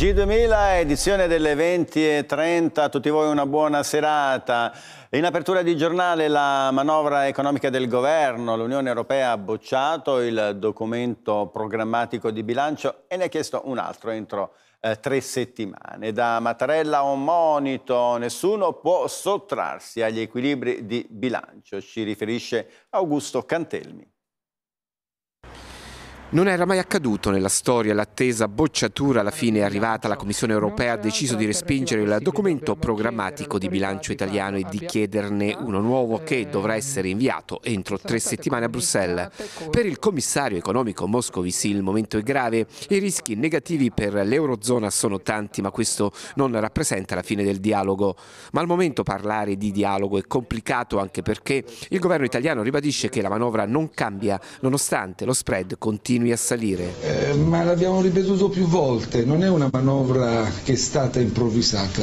G2000, edizione delle 20.30, a tutti voi una buona serata. In apertura di giornale la manovra economica del governo, l'Unione Europea ha bocciato il documento programmatico di bilancio e ne ha chiesto un altro entro eh, tre settimane. Da Mattarella un monito, nessuno può sottrarsi agli equilibri di bilancio, ci riferisce Augusto Cantelmi. Non era mai accaduto nella storia l'attesa bocciatura alla fine arrivata. La Commissione europea ha deciso di respingere il documento programmatico di bilancio italiano e di chiederne uno nuovo che dovrà essere inviato entro tre settimane a Bruxelles. Per il commissario economico Moscovici il momento è grave. I rischi negativi per l'Eurozona sono tanti, ma questo non rappresenta la fine del dialogo. Ma al momento parlare di dialogo è complicato anche perché il governo italiano ribadisce che la manovra non cambia nonostante lo spread continua continui a salire. Eh, ma l'abbiamo ripetuto più volte, non è una manovra che è stata improvvisata,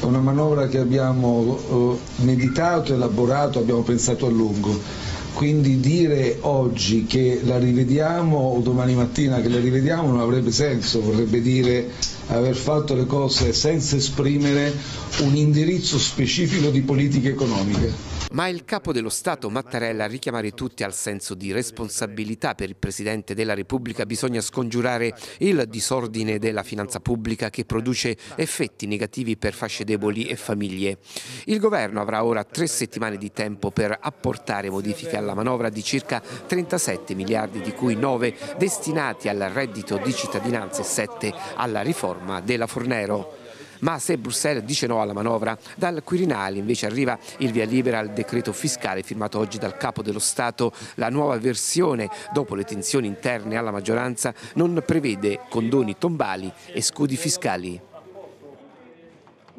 è una manovra che abbiamo eh, meditato, elaborato, abbiamo pensato a lungo. Quindi dire oggi che la rivediamo o domani mattina che la rivediamo non avrebbe senso, vorrebbe dire aver fatto le cose senza esprimere un indirizzo specifico di politica economica. Ma il capo dello Stato, Mattarella, a richiamare tutti al senso di responsabilità per il Presidente della Repubblica bisogna scongiurare il disordine della finanza pubblica che produce effetti negativi per fasce deboli e famiglie. Il governo avrà ora tre settimane di tempo per apportare modifiche alla manovra di circa 37 miliardi, di cui 9 destinati al reddito di cittadinanza e 7 alla riforma della Fornero ma se Bruxelles dice no alla manovra, dal Quirinale invece arriva il via libera al decreto fiscale firmato oggi dal capo dello Stato. La nuova versione, dopo le tensioni interne alla maggioranza, non prevede condoni tombali e scudi fiscali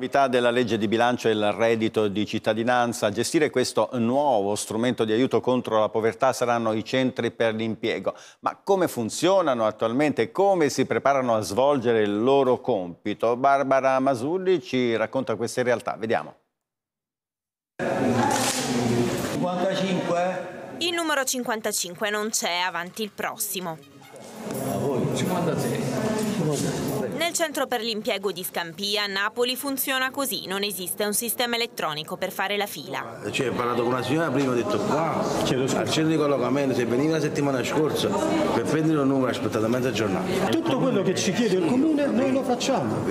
novità della legge di bilancio e il reddito di cittadinanza. A gestire questo nuovo strumento di aiuto contro la povertà saranno i centri per l'impiego. Ma come funzionano attualmente come si preparano a svolgere il loro compito? Barbara Masulli ci racconta queste realtà. Vediamo. 55. Il numero 55 non c'è, avanti il prossimo. A voi, 56. Nel centro per l'impiego di Scampia, Napoli funziona così, non esiste un sistema elettronico per fare la fila. Cioè, ho parlato con una signora prima, ho detto qua, al centro di collocamento, se veniva la settimana scorsa, per prendere un numero aspettate mezza giornata. Tutto quello che ci chiede il comune noi lo facciamo,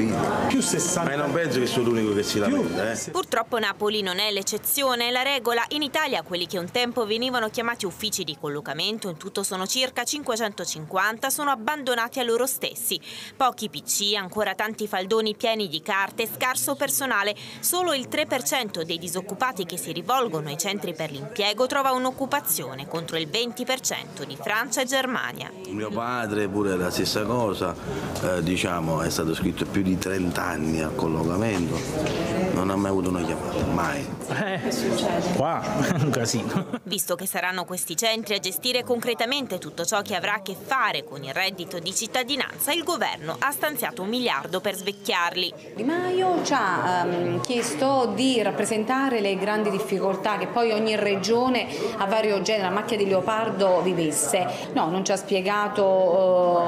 più 60. Ma non penso che sono l'unico che si lamenta. Eh. Purtroppo Napoli non è l'eccezione, è la regola. In Italia quelli che un tempo venivano chiamati uffici di collocamento, in tutto sono circa 550, sono abbandonati a loro stessi. Pochi piccini ancora tanti faldoni pieni di carte, scarso personale. Solo il 3% dei disoccupati che si rivolgono ai centri per l'impiego trova un'occupazione contro il 20% di Francia e Germania. Mio padre pure la stessa cosa, eh, diciamo, è stato scritto più di 30 anni a collocamento non ha mai avuto una chiamata, mai. Eh, succede? Qua è un casino. Visto che saranno questi centri a gestire concretamente tutto ciò che avrà a che fare con il reddito di cittadinanza, il governo ha stanziato un miliardo per svecchiarli. Di Maio ci ha um, chiesto di rappresentare le grandi difficoltà che poi ogni regione a vario genere, a macchia di leopardo, vivesse. No, non ci ha spiegato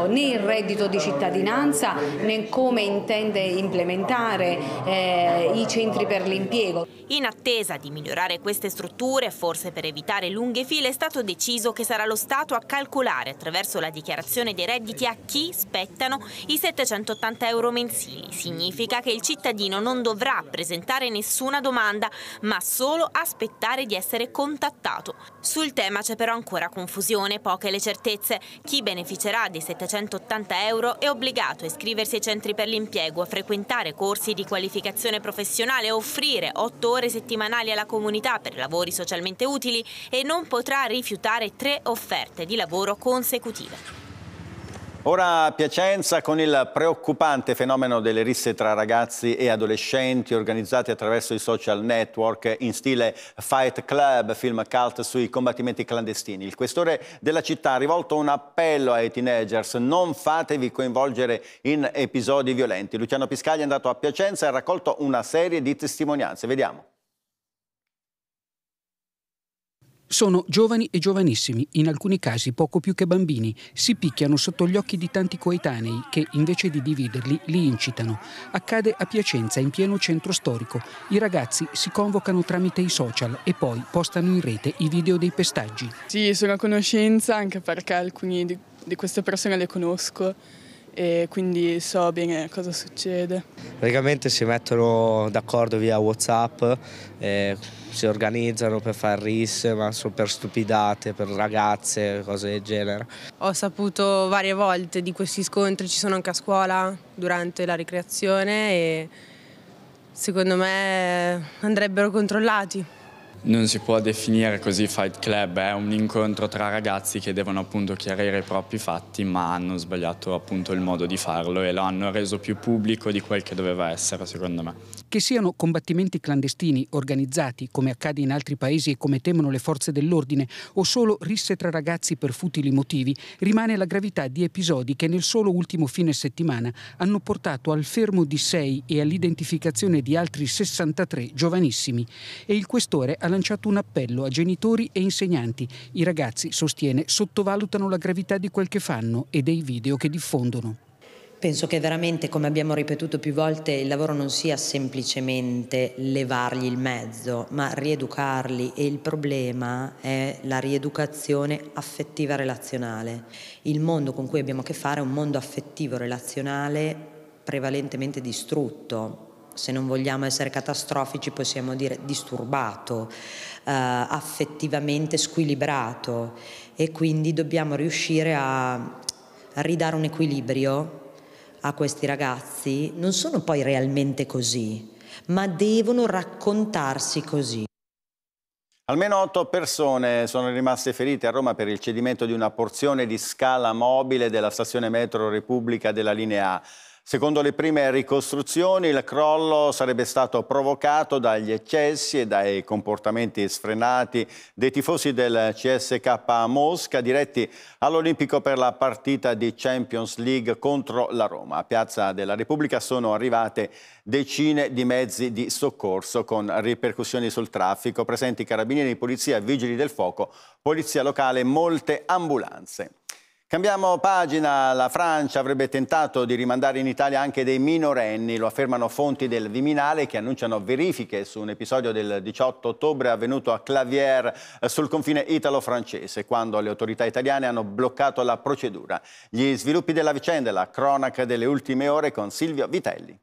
uh, né il reddito di cittadinanza né come intende implementare eh, i centri centri per l'impiego. In attesa di migliorare queste strutture, forse per evitare lunghe file, è stato deciso che sarà lo Stato a calcolare attraverso la dichiarazione dei redditi a chi spettano i 780 euro mensili. Significa che il cittadino non dovrà presentare nessuna domanda, ma solo aspettare di essere contattato. Sul tema c'è però ancora confusione, poche le certezze. Chi beneficerà dei 780 euro è obbligato a iscriversi ai centri per l'impiego, a frequentare corsi di qualificazione professionale, nazionale offrire 8 ore settimanali alla comunità per lavori socialmente utili e non potrà rifiutare tre offerte di lavoro consecutive. Ora a Piacenza con il preoccupante fenomeno delle risse tra ragazzi e adolescenti organizzate attraverso i social network in stile Fight Club, film cult sui combattimenti clandestini. Il questore della città ha rivolto un appello ai teenagers, non fatevi coinvolgere in episodi violenti. Luciano Piscagli è andato a Piacenza e ha raccolto una serie di testimonianze. Vediamo. Sono giovani e giovanissimi, in alcuni casi poco più che bambini, si picchiano sotto gli occhi di tanti coetanei che invece di dividerli li incitano. Accade a Piacenza, in pieno centro storico. I ragazzi si convocano tramite i social e poi postano in rete i video dei pestaggi. Sì, sono a conoscenza anche perché alcune di, di queste persone le conosco e quindi so bene cosa succede. Praticamente si mettono d'accordo via Whatsapp. Eh si organizzano per fare risse, ma sono per stupidate, per ragazze, cose del genere. Ho saputo varie volte di questi scontri, ci sono anche a scuola durante la ricreazione e secondo me andrebbero controllati. Non si può definire così Fight Club, è un incontro tra ragazzi che devono appunto chiarire i propri fatti ma hanno sbagliato appunto il modo di farlo e lo hanno reso più pubblico di quel che doveva essere secondo me. Che siano combattimenti clandestini organizzati, come accade in altri paesi e come temono le forze dell'ordine, o solo risse tra ragazzi per futili motivi, rimane la gravità di episodi che nel solo ultimo fine settimana hanno portato al fermo di sei e all'identificazione di altri 63 giovanissimi. E il questore ha lanciato un appello a genitori e insegnanti. I ragazzi, sostiene, sottovalutano la gravità di quel che fanno e dei video che diffondono. Penso che veramente, come abbiamo ripetuto più volte, il lavoro non sia semplicemente levargli il mezzo, ma rieducarli e il problema è la rieducazione affettiva relazionale. Il mondo con cui abbiamo a che fare è un mondo affettivo relazionale prevalentemente distrutto, se non vogliamo essere catastrofici possiamo dire disturbato, eh, affettivamente squilibrato e quindi dobbiamo riuscire a ridare un equilibrio a questi ragazzi non sono poi realmente così, ma devono raccontarsi così. Almeno otto persone sono rimaste ferite a Roma per il cedimento di una porzione di scala mobile della stazione metro Repubblica della linea A. Secondo le prime ricostruzioni, il crollo sarebbe stato provocato dagli eccessi e dai comportamenti sfrenati dei tifosi del CSK Mosca diretti all'Olimpico per la partita di Champions League contro la Roma. A Piazza della Repubblica sono arrivate decine di mezzi di soccorso con ripercussioni sul traffico, presenti carabinieri, polizia, vigili del fuoco, polizia locale e molte ambulanze. Cambiamo pagina, la Francia avrebbe tentato di rimandare in Italia anche dei minorenni, lo affermano fonti del Viminale che annunciano verifiche su un episodio del 18 ottobre avvenuto a Clavier eh, sul confine italo-francese, quando le autorità italiane hanno bloccato la procedura. Gli sviluppi della vicenda la cronaca delle ultime ore con Silvio Vitelli.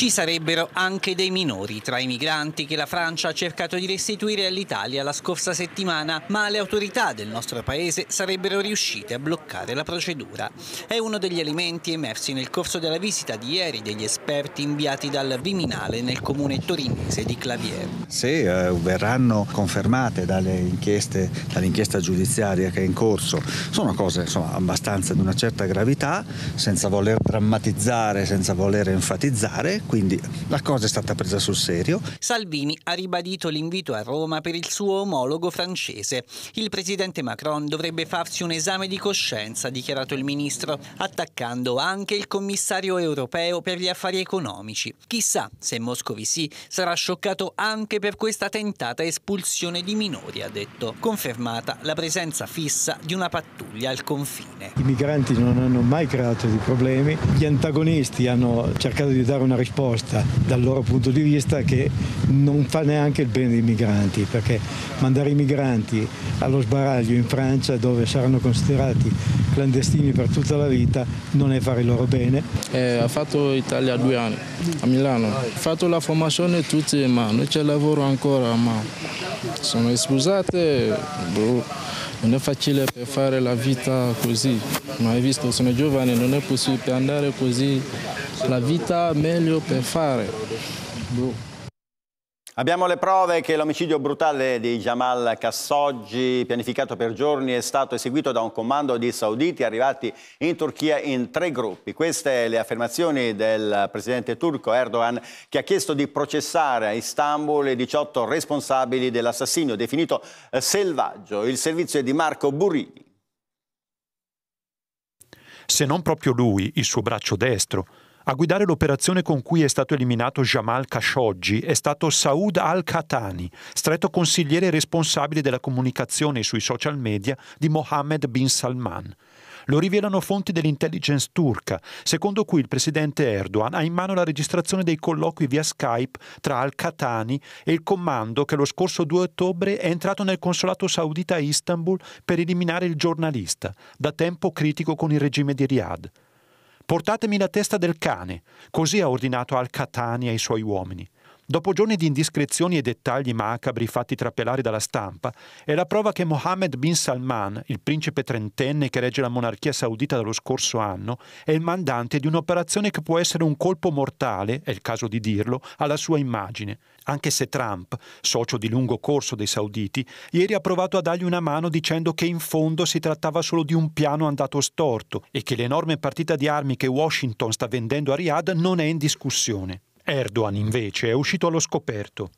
Ci sarebbero anche dei minori tra i migranti che la Francia ha cercato di restituire all'Italia la scorsa settimana, ma le autorità del nostro paese sarebbero riuscite a bloccare la procedura. È uno degli elementi emersi nel corso della visita di ieri degli esperti inviati dal Viminale nel comune torinese di Clavier. Se eh, verranno confermate dall'inchiesta giudiziaria che è in corso, sono cose insomma, abbastanza di una certa gravità, senza voler drammatizzare, senza voler enfatizzare, quindi la cosa è stata presa sul serio. Salvini ha ribadito l'invito a Roma per il suo omologo francese. Il presidente Macron dovrebbe farsi un esame di coscienza, ha dichiarato il ministro, attaccando anche il commissario europeo per gli affari economici. Chissà se Moscovici sarà scioccato anche per questa tentata espulsione di minori, ha detto. Confermata la presenza fissa di una pattuglia al confine. I migranti non hanno mai creato dei problemi, gli antagonisti hanno cercato di dare una risposta risposta dal loro punto di vista che non fa neanche il bene dei migranti, perché mandare i migranti allo sbaraglio in Francia dove saranno considerati clandestini per tutta la vita non è fare il loro bene. Eh, ha fatto Italia due anni a Milano, ha fatto la formazione tutti, ma non c'è lavoro ancora, ma sono sposate, boh, Non è facile per fare la vita così, ma hai visto sono giovane, non è possibile andare così la vita meglio per fare. Boh. Abbiamo le prove che l'omicidio brutale di Jamal Khashoggi, pianificato per giorni, è stato eseguito da un comando di sauditi arrivati in Turchia in tre gruppi. Queste le affermazioni del presidente turco Erdogan che ha chiesto di processare a Istanbul i 18 responsabili dell'assassinio definito eh, selvaggio. Il servizio è di Marco Burini. Se non proprio lui, il suo braccio destro, a guidare l'operazione con cui è stato eliminato Jamal Khashoggi è stato Saud al-Khatani, stretto consigliere responsabile della comunicazione sui social media di Mohammed bin Salman. Lo rivelano fonti dell'intelligence turca, secondo cui il presidente Erdogan ha in mano la registrazione dei colloqui via Skype tra Al-Khatani e il comando che lo scorso 2 ottobre è entrato nel consolato saudita a Istanbul per eliminare il giornalista, da tempo critico con il regime di Riyadh. Portatemi la testa del cane, così ha ordinato al Catani ai suoi uomini. Dopo giorni di indiscrezioni e dettagli macabri fatti trapelare dalla stampa, è la prova che Mohammed bin Salman, il principe trentenne che regge la monarchia saudita dallo scorso anno, è il mandante di un'operazione che può essere un colpo mortale, è il caso di dirlo, alla sua immagine. Anche se Trump, socio di lungo corso dei sauditi, ieri ha provato a dargli una mano dicendo che in fondo si trattava solo di un piano andato storto e che l'enorme partita di armi che Washington sta vendendo a Riyadh non è in discussione. Erdogan, invece, è uscito allo scoperto.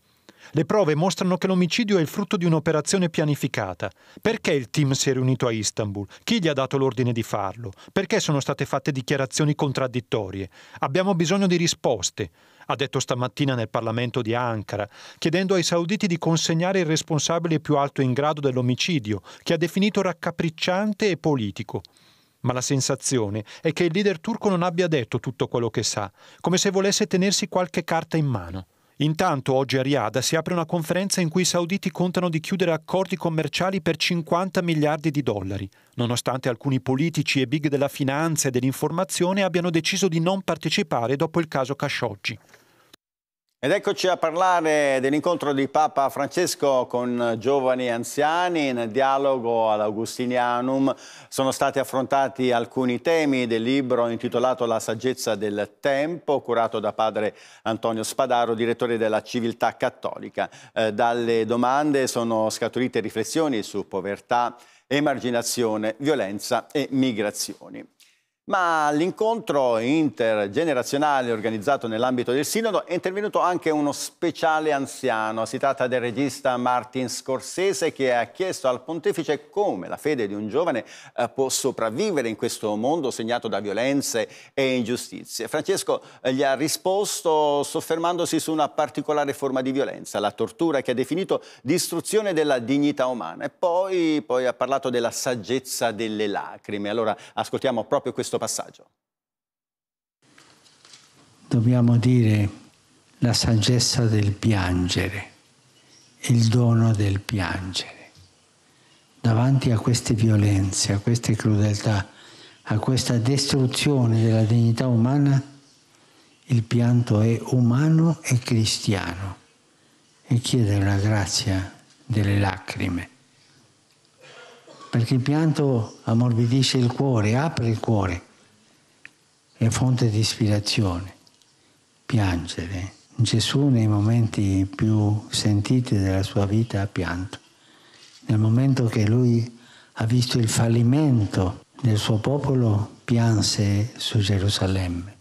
Le prove mostrano che l'omicidio è il frutto di un'operazione pianificata. Perché il team si è riunito a Istanbul? Chi gli ha dato l'ordine di farlo? Perché sono state fatte dichiarazioni contraddittorie? Abbiamo bisogno di risposte, ha detto stamattina nel Parlamento di Ankara, chiedendo ai sauditi di consegnare il responsabile più alto in grado dell'omicidio, che ha definito raccapricciante e politico ma la sensazione è che il leader turco non abbia detto tutto quello che sa, come se volesse tenersi qualche carta in mano. Intanto oggi a Riyadh si apre una conferenza in cui i sauditi contano di chiudere accordi commerciali per 50 miliardi di dollari, nonostante alcuni politici e big della finanza e dell'informazione abbiano deciso di non partecipare dopo il caso Khashoggi. Ed eccoci a parlare dell'incontro di Papa Francesco con giovani e anziani nel dialogo all'Augustinianum. Sono stati affrontati alcuni temi del libro intitolato La saggezza del tempo, curato da padre Antonio Spadaro, direttore della Civiltà Cattolica. Eh, dalle domande sono scaturite riflessioni su povertà, emarginazione, violenza e migrazioni. Ma all'incontro intergenerazionale organizzato nell'ambito del sinodo è intervenuto anche uno speciale anziano. Si tratta del regista Martin Scorsese che ha chiesto al pontefice come la fede di un giovane eh, può sopravvivere in questo mondo segnato da violenze e ingiustizie. Francesco eh, gli ha risposto soffermandosi su una particolare forma di violenza, la tortura che ha definito distruzione della dignità umana. E poi, poi ha parlato della saggezza delle lacrime. Allora ascoltiamo proprio questo questo passaggio. Dobbiamo dire la saggezza del piangere, il dono del piangere. Davanti a queste violenze, a queste crudeltà, a questa distruzione della dignità umana, il pianto è umano e cristiano e chiede la grazia delle lacrime perché il pianto ammorbidisce il cuore, apre il cuore, è fonte di ispirazione. Piangere. Gesù nei momenti più sentiti della sua vita ha pianto. Nel momento che lui ha visto il fallimento del suo popolo, pianse su Gerusalemme.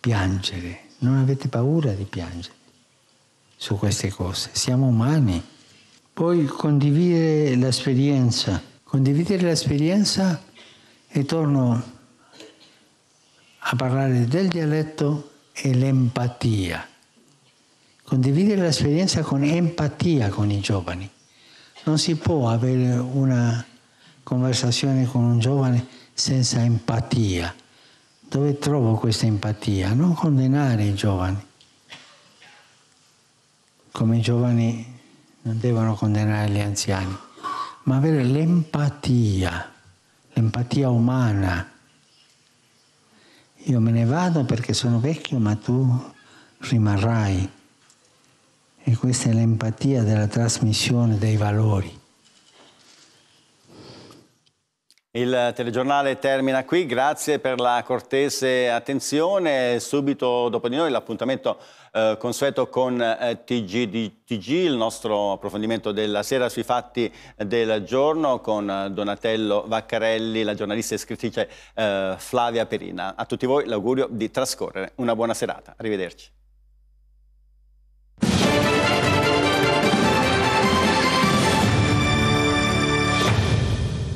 Piangere. Non avete paura di piangere su queste cose. Siamo umani. Poi condividere l'esperienza. Condividere l'esperienza e torno a parlare del dialetto e l'empatia. Condividere l'esperienza con empatia con i giovani. Non si può avere una conversazione con un giovane senza empatia. Dove trovo questa empatia? Non condannare i giovani, come i giovani non devono condannare gli anziani, ma avere l'empatia, l'empatia umana. Io me ne vado perché sono vecchio, ma tu rimarrai. E questa è l'empatia della trasmissione dei valori. Il telegiornale termina qui, grazie per la cortese attenzione. Subito dopo di noi l'appuntamento eh, consueto con eh, TGDTG, il nostro approfondimento della sera sui fatti del giorno con eh, Donatello Vaccarelli, la giornalista e scrittrice eh, Flavia Perina. A tutti voi l'augurio di trascorrere una buona serata. Arrivederci.